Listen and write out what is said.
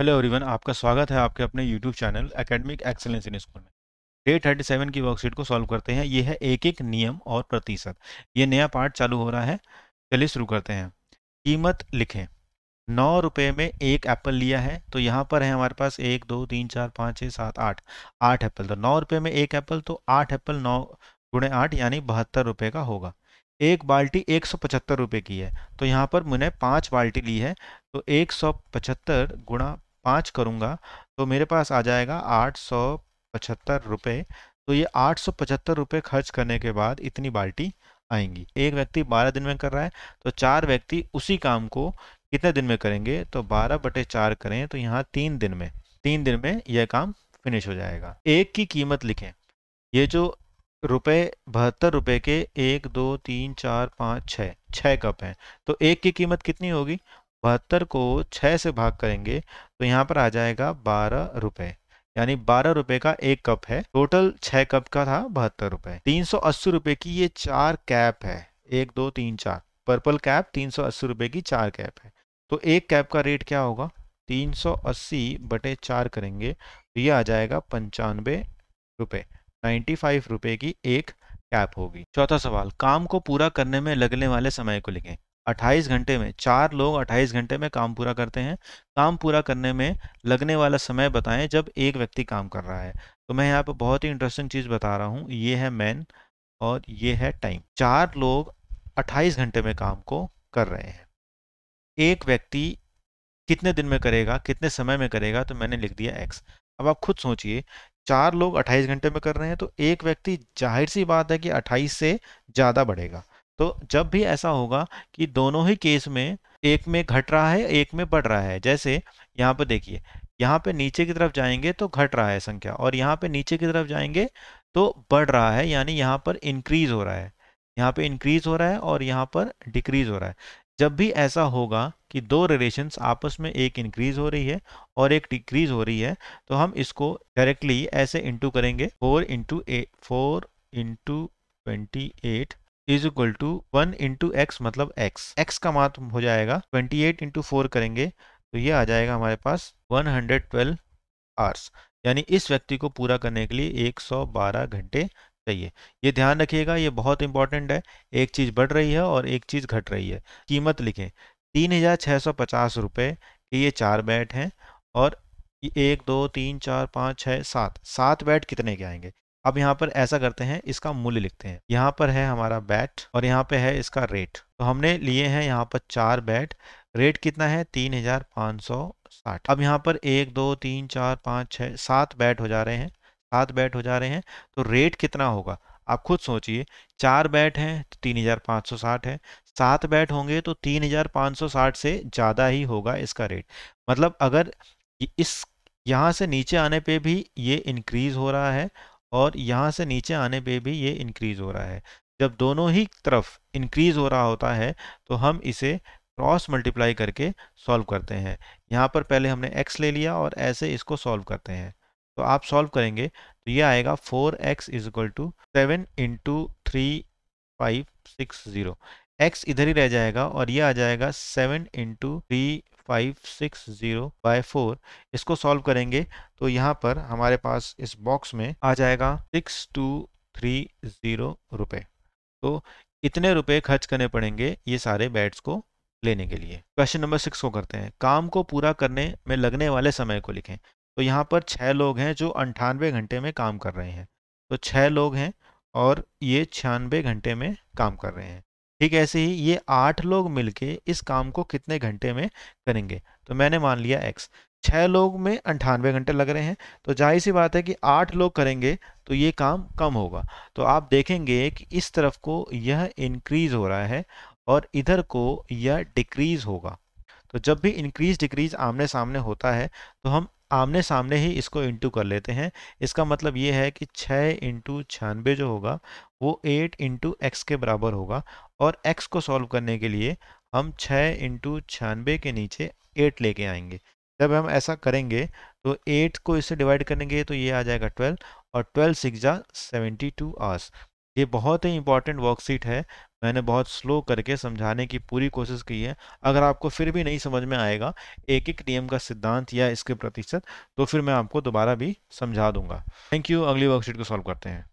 hello everyone आपका स्वागत है आपके अपने YouTube channel academic excellence in school में डे थर्टी सेवन की वर्कशीट को सॉल्व करते हैं ये है एक एक नियम और प्रतिशत ये नया पार्ट चालू हो रहा है चलिए शुरू करते हैं कीमत लिखें नौ रुपये में एक एप्पल लिया है तो यहाँ पर है हमारे पास एक दो तीन चार पाँच छः सात आठ आठ एप्पल तो नौ रुपये में एक एप्पल तो आठ एप्पल नौ गुणे आठ यानी बहत्तर रुपये का होगा एक बाल्टी एक सौ पचहत्तर रुपये की है तो यहाँ पर मैंने पाँच बाल्टी ली है तो एक सौ पचहत्तर गुणा पाँच करूँगा तो मेरे पास आ जाएगा आठ सौ पचहत्तर रुपये तो ये आठ सौ पचहत्तर रुपये खर्च करने के बाद इतनी बाल्टी आएंगी एक व्यक्ति बारह दिन में कर रहा है तो चार व्यक्ति उसी काम को कितने दिन में करेंगे तो बारह बटे चार करें तो यहाँ तीन दिन में तीन दिन में यह काम फिनिश हो जाएगा एक की कीमत लिखें ये जो रुपए बहत्तर रुपए के एक दो तीन चार पाँच छः छः कप हैं तो एक की कीमत कितनी होगी बहत्तर को छः से भाग करेंगे तो यहाँ पर आ जाएगा बारह रुपये यानी बारह रुपए का एक कप है टोटल छः कप का था बहत्तर रुपये तीन सौ अस्सी रुपये की ये चार कैप है एक दो तीन चार पर्पल कैप तीन सौ अस्सी रुपये की चार कैप है तो एक कैप का रेट क्या होगा तीन सौ अस्सी बटे चार करेंगे तो ये आ जाएगा पंचानवे रुपये 95 रुपए की एक कैप होगी चौथा सवाल काम को पूरा करने में लगने वाले समय को लिखें 28 घंटे में चार लोग 28 घंटे में काम पूरा करते हैं काम पूरा करने में लगने वाला समय बताएं जब एक व्यक्ति काम कर रहा है तो मैं यहाँ पर बहुत ही इंटरेस्टिंग चीज़ बता रहा हूँ ये है मैन और ये है टाइम चार लोग 28 घंटे में काम को कर रहे हैं एक व्यक्ति कितने दिन में करेगा कितने समय में करेगा तो मैंने लिख दिया एक्स अब आप खुद सोचिए चार लोग 28 घंटे में कर रहे हैं तो एक व्यक्ति जाहिर सी बात है कि 28 से ज़्यादा बढ़ेगा तो जब भी ऐसा होगा कि दोनों ही केस में एक में घट रहा है एक में बढ़ रहा है जैसे यहाँ पर देखिए यहाँ पे नीचे की तरफ जाएंगे तो घट रहा है संख्या और यहाँ पे नीचे की तरफ जाएंगे तो बढ़ रहा है यानी यहाँ पर इंक्रीज हो रहा है यहाँ पे इंक्रीज हो रहा है और यहाँ पर डिक्रीज हो रहा है जब भी ऐसा होगा कि दो रिलेशंस आपस में एक इंक्रीज हो रही है और एक डिक्रीज हो रही है तो हम इसको डायरेक्टली ऐसे इंटू करेंगे four into A four into twenty eight is equal to one into x मतलब एक्स एक्स का मात हो जाएगा ट्वेंटी एट इंटू फोर करेंगे तो ये आ जाएगा हमारे पास वन हंड्रेड ट्वेल्व आवर्स यानी इस व्यक्ति को पूरा करने के लिए एक सौ बारह घंटे चाहिए ये ध्यान रखिएगा ये बहुत इंपॉर्टेंट है एक चीज़ बढ़ रही है और एक चीज़ घट रही है कीमत लिखें तीन हज़ार छः सौ पचास रुपये के ये चार बैट हैं और एक दो तीन चार पाँच छः सात सात बैट कितने के आएंगे अब यहाँ पर ऐसा करते हैं इसका मूल्य लिखते हैं यहाँ पर है हमारा बैट और यहाँ पे है इसका रेट तो हमने लिए हैं यहाँ पर चार बैट रेट कितना है तीन हजार पाँच सौ साठ अब यहाँ पर एक दो तीन चार पाँच छः सात बैट हो जा रहे हैं सात बैट हो जा रहे हैं तो रेट कितना होगा आप खुद सोचिए चार बैट हैं तो तीन हजार पाँच सौ साठ है सात बैट होंगे तो तीन हजार पाँच सौ साठ से ज़्यादा ही होगा इसका रेट मतलब अगर इस यहाँ से नीचे आने पे भी ये इंक्रीज़ हो रहा है और यहाँ से नीचे आने पे भी ये इंक्रीज़ हो रहा है जब दोनों ही तरफ इंक्रीज़ हो रहा होता है तो हम इसे क्रॉस मल्टीप्लाई करके सॉल्व करते हैं यहाँ पर पहले हमने एक्स ले लिया और ऐसे इसको सॉल्व करते हैं तो आप सॉल्व करेंगे तो ये आएगा four x is equal to seven into three five six zero x इधर ही रह जाएगा और ये आ जाएगा seven into three five six zero by four इसको सॉल्व करेंगे तो यहाँ पर हमारे पास इस बॉक्स में आ जाएगा सिक्स टू थ्री ज़ीरो रुपये तो इतने रुपए खर्च करने पड़ेंगे ये सारे बैट्स को लेने के लिए क्वेश्चन नंबर सिक्स को करते हैं काम को पूरा करने में लगने वाले समय को लिखें तो यहाँ पर छः लोग हैं जो अंठानवे घंटे में काम कर रहे हैं तो छः लोग हैं और ये छियानवे घंटे में काम कर रहे हैं ठीक ऐसे ही ये आठ लोग मिलके इस काम को कितने घंटे में करेंगे तो मैंने मान लिया एक्स छः लोग में अंठानवे घंटे लग रहे हैं तो जाहिर सी बात है कि आठ लोग करेंगे तो ये काम कम होगा तो आप देखेंगे कि इस तरफ को यह इंक्रीज हो रहा है और इधर को यह डिक्रीज होगा तो जब भी इंक्रीज डिक्रीज आमने सामने होता है तो हम आमने सामने ही इसको इंटू कर लेते हैं इसका मतलब ये है कि छः इंटू छियानबे जो होगा वो एट इंटू एक्स के बराबर होगा और एक्स को सॉल्व करने के लिए हम छः इंटू छियानबे के नीचे एट लेके आएंगे जब हम ऐसा करेंगे तो एट को इससे डिवाइड करेंगे तो ये आ जाएगा ट्वेल्व और ट्वेल्व सिक्स जा सेवेंटी टू आवर्स ये बहुत ही इंपॉर्टेंट वर्कशीट है मैंने बहुत स्लो करके समझाने की पूरी कोशिश की है अगर आपको फिर भी नहीं समझ में आएगा एक एक नियम का सिद्धांत या इसके प्रतिशत तो फिर मैं आपको दोबारा भी समझा दूंगा थैंक यू अगली वर्कशीट को सॉल्व करते हैं